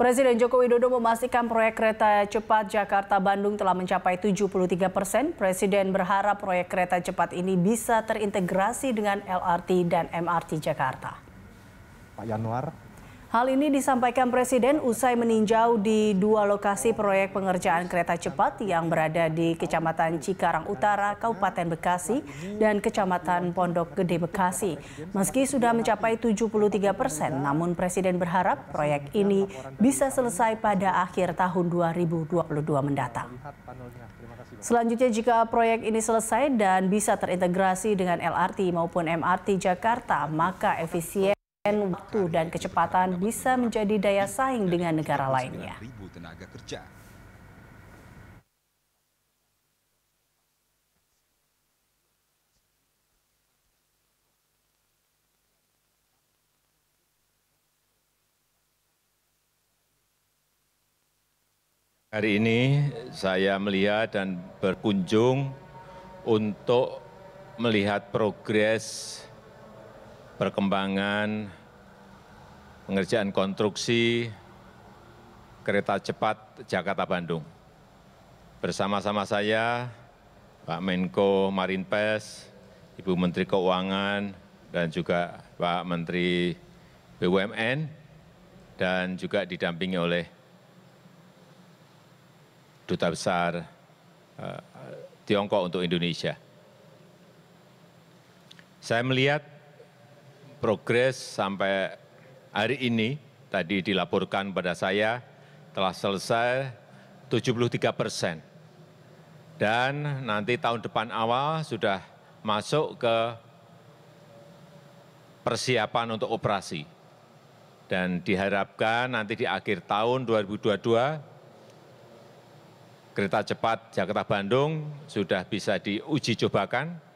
Presiden Joko Widodo memastikan proyek kereta cepat Jakarta-Bandung telah mencapai 73 persen. Presiden berharap proyek kereta cepat ini bisa terintegrasi dengan LRT dan MRT Jakarta. Pak Januar, Hal ini disampaikan Presiden usai meninjau di dua lokasi proyek pengerjaan kereta cepat yang berada di Kecamatan Cikarang Utara, Kabupaten Bekasi, dan Kecamatan Pondok Gede Bekasi. Meski sudah mencapai 73 persen, namun Presiden berharap proyek ini bisa selesai pada akhir tahun 2022 mendatang. Selanjutnya jika proyek ini selesai dan bisa terintegrasi dengan LRT maupun MRT Jakarta, maka efisien waktu dan kecepatan bisa menjadi daya saing dengan negara lainnya. Hari ini saya melihat dan berkunjung untuk melihat progres perkembangan pengerjaan konstruksi kereta cepat jakarta bandung bersama sama saya pak menko marinpes ibu menteri keuangan dan juga pak menteri bumn dan juga didampingi oleh duta besar eh, Tiongkok untuk Indonesia. Saya melihat progres sampai hari ini tadi dilaporkan pada saya telah selesai 73 persen. Dan nanti tahun depan awal sudah masuk ke persiapan untuk operasi. Dan diharapkan nanti di akhir tahun 2022, kereta cepat Jakarta-Bandung sudah bisa diuji cobakan,